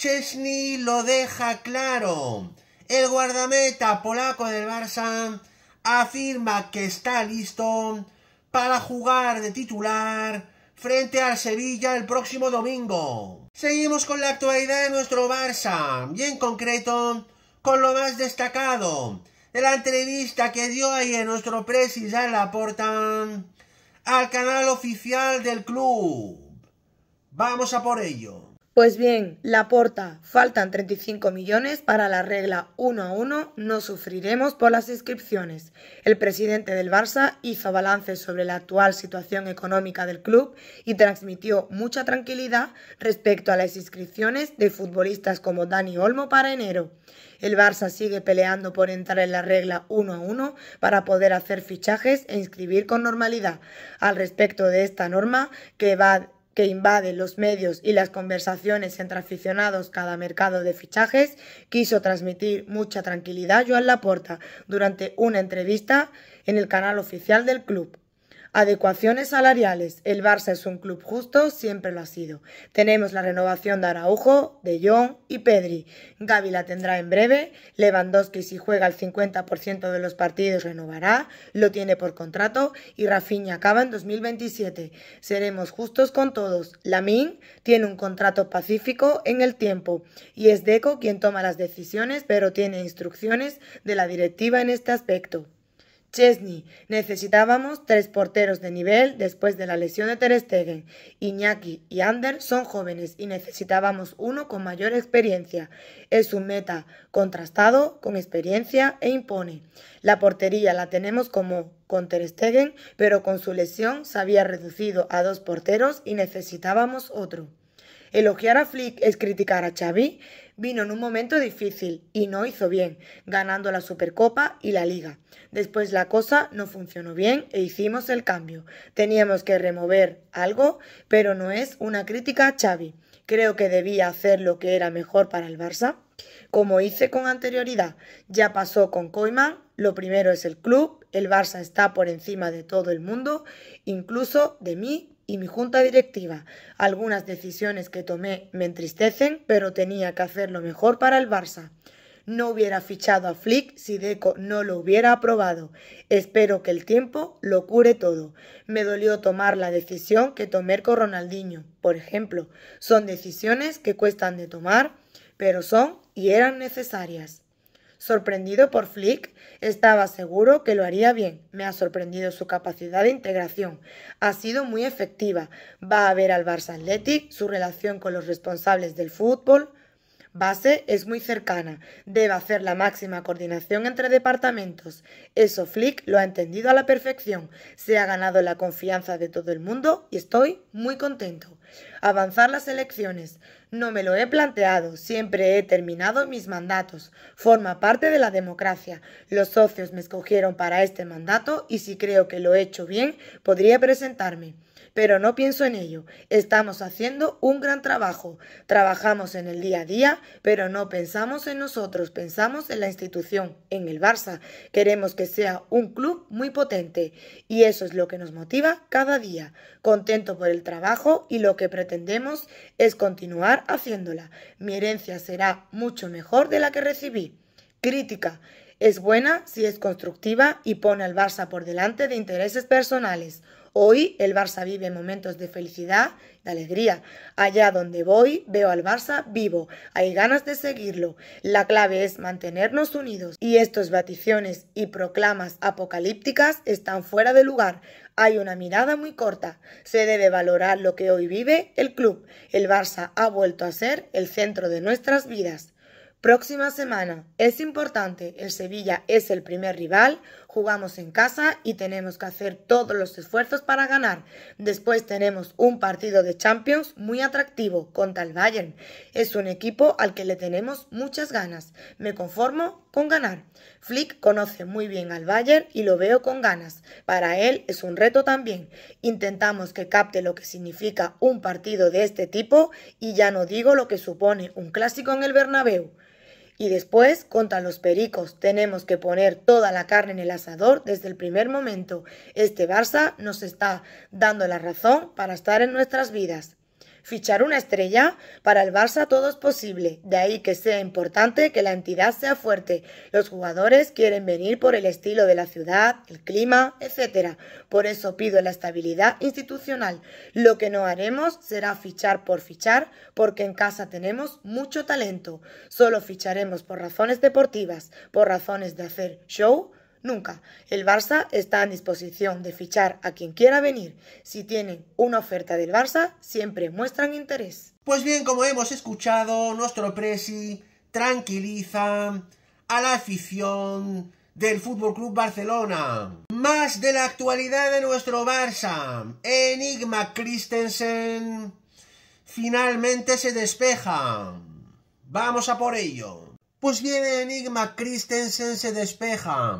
Chesney lo deja claro. El guardameta polaco del Barça afirma que está listo para jugar de titular frente al Sevilla el próximo domingo. Seguimos con la actualidad de nuestro Barça y en concreto con lo más destacado de la entrevista que dio ayer nuestro presi a la porta al canal oficial del club. Vamos a por ello. Pues bien, la porta, faltan 35 millones para la regla 1 a 1, no sufriremos por las inscripciones. El presidente del Barça hizo balance sobre la actual situación económica del club y transmitió mucha tranquilidad respecto a las inscripciones de futbolistas como Dani Olmo para enero. El Barça sigue peleando por entrar en la regla 1 a 1 para poder hacer fichajes e inscribir con normalidad. Al respecto de esta norma, que va que invade los medios y las conversaciones entre aficionados cada mercado de fichajes, quiso transmitir mucha tranquilidad Joan Laporta durante una entrevista en el canal oficial del club. Adecuaciones salariales. El Barça es un club justo, siempre lo ha sido. Tenemos la renovación de Araujo, de Jong y Pedri. Gaby la tendrá en breve. Lewandowski, si juega el 50% de los partidos, renovará. Lo tiene por contrato. Y Rafinha acaba en 2027. Seremos justos con todos. Lamin tiene un contrato pacífico en el tiempo. Y es Deco quien toma las decisiones, pero tiene instrucciones de la directiva en este aspecto. Chesney, necesitábamos tres porteros de nivel después de la lesión de Ter Stegen. Iñaki y Ander son jóvenes y necesitábamos uno con mayor experiencia. Es un meta contrastado, con experiencia e impone. La portería la tenemos como con Ter Stegen, pero con su lesión se había reducido a dos porteros y necesitábamos otro. Elogiar a Flick es criticar a Xavi. Vino en un momento difícil y no hizo bien, ganando la Supercopa y la Liga. Después la cosa no funcionó bien e hicimos el cambio. Teníamos que remover algo, pero no es una crítica a Xavi. Creo que debía hacer lo que era mejor para el Barça. Como hice con anterioridad, ya pasó con Koeman, lo primero es el club, el Barça está por encima de todo el mundo, incluso de mí y mi junta directiva. Algunas decisiones que tomé me entristecen, pero tenía que hacer lo mejor para el Barça. No hubiera fichado a Flick si Deco no lo hubiera aprobado. Espero que el tiempo lo cure todo. Me dolió tomar la decisión que tomé con Ronaldinho, por ejemplo. Son decisiones que cuestan de tomar, pero son y eran necesarias. Sorprendido por Flick, estaba seguro que lo haría bien. Me ha sorprendido su capacidad de integración. Ha sido muy efectiva. Va a ver al Barça Athletic, su relación con los responsables del fútbol. Base es muy cercana. Debe hacer la máxima coordinación entre departamentos. Eso Flick lo ha entendido a la perfección. Se ha ganado la confianza de todo el mundo y estoy muy contento. Avanzar las elecciones. No me lo he planteado, siempre he terminado mis mandatos. Forma parte de la democracia. Los socios me escogieron para este mandato y si creo que lo he hecho bien, podría presentarme pero no pienso en ello. Estamos haciendo un gran trabajo. Trabajamos en el día a día, pero no pensamos en nosotros, pensamos en la institución, en el Barça. Queremos que sea un club muy potente y eso es lo que nos motiva cada día. Contento por el trabajo y lo que pretendemos es continuar haciéndola. Mi herencia será mucho mejor de la que recibí. Crítica. Es buena si es constructiva y pone al Barça por delante de intereses personales. Hoy el Barça vive momentos de felicidad, de alegría. Allá donde voy veo al Barça vivo, hay ganas de seguirlo. La clave es mantenernos unidos. Y estos baticiones y proclamas apocalípticas están fuera de lugar. Hay una mirada muy corta. Se debe valorar lo que hoy vive el club. El Barça ha vuelto a ser el centro de nuestras vidas. Próxima semana. Es importante, el Sevilla es el primer rival, Jugamos en casa y tenemos que hacer todos los esfuerzos para ganar. Después tenemos un partido de Champions muy atractivo contra el Bayern. Es un equipo al que le tenemos muchas ganas. Me conformo con ganar. Flick conoce muy bien al Bayern y lo veo con ganas. Para él es un reto también. Intentamos que capte lo que significa un partido de este tipo y ya no digo lo que supone un clásico en el Bernabéu. Y después, contra los pericos, tenemos que poner toda la carne en el asador desde el primer momento. Este Barça nos está dando la razón para estar en nuestras vidas. Fichar una estrella para el Barça todo es posible, de ahí que sea importante que la entidad sea fuerte. Los jugadores quieren venir por el estilo de la ciudad, el clima, etcétera. Por eso pido la estabilidad institucional. Lo que no haremos será fichar por fichar, porque en casa tenemos mucho talento. Solo ficharemos por razones deportivas, por razones de hacer show, Nunca. El Barça está en disposición de fichar a quien quiera venir. Si tienen una oferta del Barça, siempre muestran interés. Pues bien, como hemos escuchado, nuestro Presi tranquiliza a la afición del Fútbol Club Barcelona. Más de la actualidad de nuestro Barça. Enigma Christensen finalmente se despeja. Vamos a por ello. Pues bien, Enigma Christensen se despeja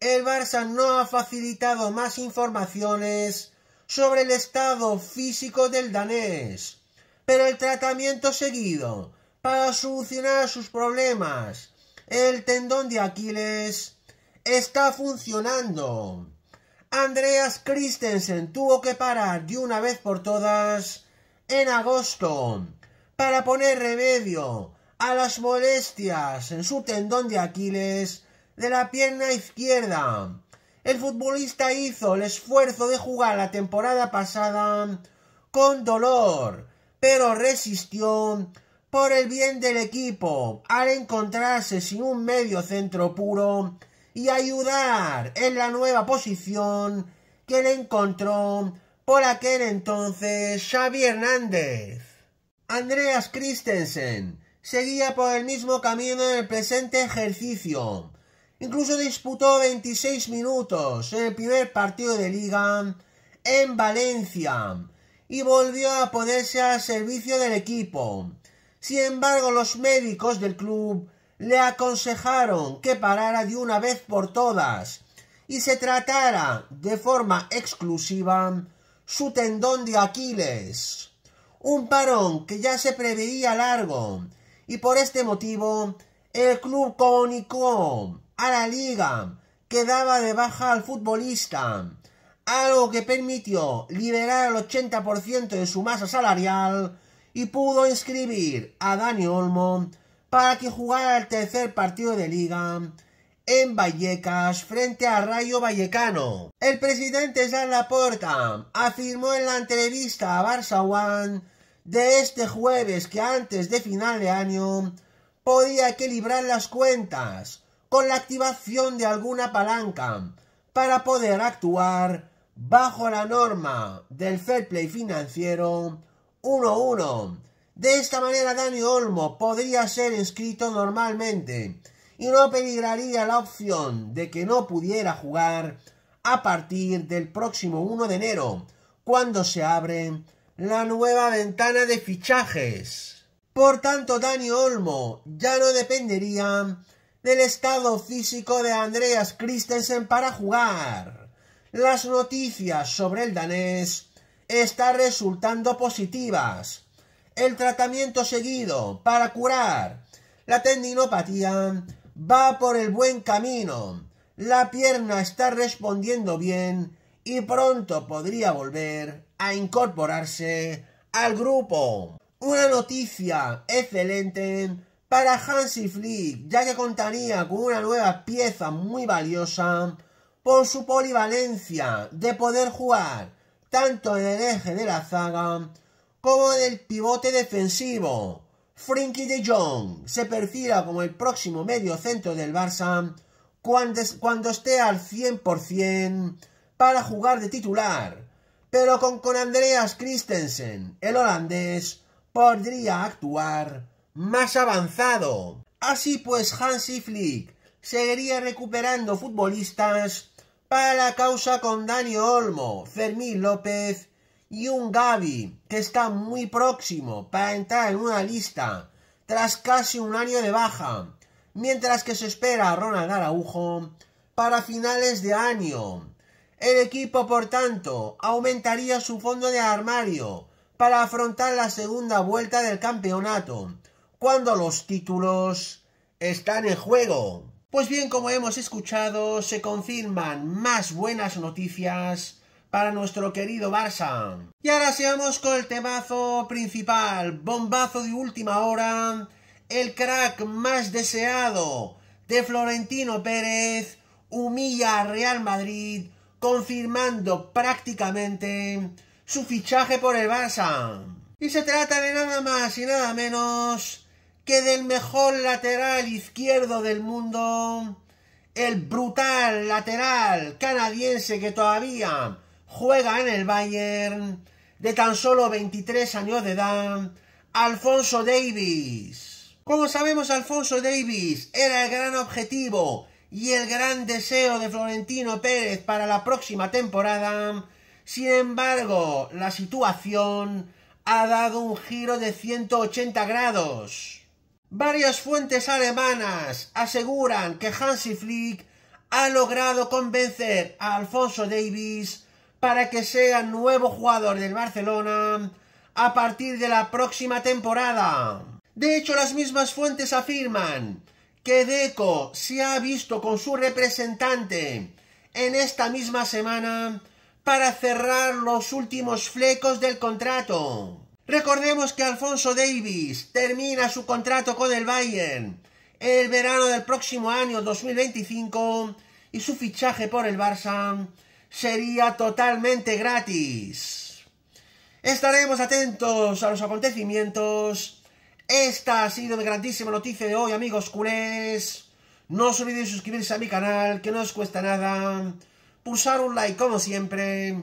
el Barça no ha facilitado más informaciones sobre el estado físico del danés, pero el tratamiento seguido para solucionar sus problemas, el tendón de Aquiles, está funcionando. Andreas Christensen tuvo que parar de una vez por todas en agosto para poner remedio a las molestias en su tendón de Aquiles de la pierna izquierda. El futbolista hizo el esfuerzo de jugar la temporada pasada con dolor, pero resistió por el bien del equipo al encontrarse sin un medio centro puro y ayudar en la nueva posición que le encontró por aquel entonces Xavi Hernández. Andreas Christensen seguía por el mismo camino en el presente ejercicio, Incluso disputó 26 minutos en el primer partido de liga en Valencia y volvió a ponerse al servicio del equipo. Sin embargo, los médicos del club le aconsejaron que parara de una vez por todas y se tratara de forma exclusiva su tendón de Aquiles. Un parón que ya se preveía largo y por este motivo el club comunicó a la liga, que daba de baja al futbolista, algo que permitió liberar el 80% de su masa salarial y pudo inscribir a Dani Olmo para que jugara el tercer partido de liga en Vallecas frente a Rayo Vallecano. El presidente Jean Laporta afirmó en la entrevista a Barça One de este jueves que antes de final de año podía equilibrar las cuentas con la activación de alguna palanca para poder actuar bajo la norma del fair play financiero ...1-1... De esta manera Dani Olmo podría ser inscrito normalmente y no peligraría la opción de que no pudiera jugar a partir del próximo 1 de enero, cuando se abre la nueva ventana de fichajes. Por tanto, Dani Olmo ya no dependería del estado físico de Andreas Christensen para jugar. Las noticias sobre el danés están resultando positivas. El tratamiento seguido para curar la tendinopatía va por el buen camino. La pierna está respondiendo bien y pronto podría volver a incorporarse al grupo. Una noticia excelente para Hansi Flick, ya que contaría con una nueva pieza muy valiosa por su polivalencia de poder jugar tanto en el eje de la zaga como en el pivote defensivo. Frinky de Jong se perfila como el próximo medio centro del Barça cuando, esté al 100% para jugar de titular, pero con, con Andreas Christensen, el holandés, podría actuar más avanzado. Así pues, Hansi Flick seguiría recuperando futbolistas para la causa con Dani Olmo, Fermín López y un Gaby que está muy próximo para entrar en una lista tras casi un año de baja, mientras que se espera a Ronald Araujo para finales de año. El equipo, por tanto, aumentaría su fondo de armario para afrontar la segunda vuelta del campeonato, cuando los títulos están en juego. Pues bien, como hemos escuchado, se confirman más buenas noticias para nuestro querido Barça. Y ahora seamos con el temazo principal, bombazo de última hora, el crack más deseado de Florentino Pérez humilla a Real Madrid, confirmando prácticamente su fichaje por el Barça. Y se trata de nada más y nada menos que del mejor lateral izquierdo del mundo, el brutal lateral canadiense que todavía juega en el Bayern, de tan solo 23 años de edad, Alfonso Davis. Como sabemos, Alfonso Davis era el gran objetivo y el gran deseo de Florentino Pérez para la próxima temporada. Sin embargo, la situación ha dado un giro de 180 grados. Varias fuentes alemanas aseguran que Hansi Flick ha logrado convencer a Alfonso Davis para que sea nuevo jugador del Barcelona a partir de la próxima temporada. De hecho, las mismas fuentes afirman que Deco se ha visto con su representante en esta misma semana para cerrar los últimos flecos del contrato. Recordemos que Alfonso Davis termina su contrato con el Bayern el verano del próximo año 2025 y su fichaje por el Barça sería totalmente gratis. Estaremos atentos a los acontecimientos. Esta ha sido mi grandísima noticia de hoy, amigos culés. No os olvidéis suscribirse a mi canal, que no os cuesta nada. Pulsar un like como siempre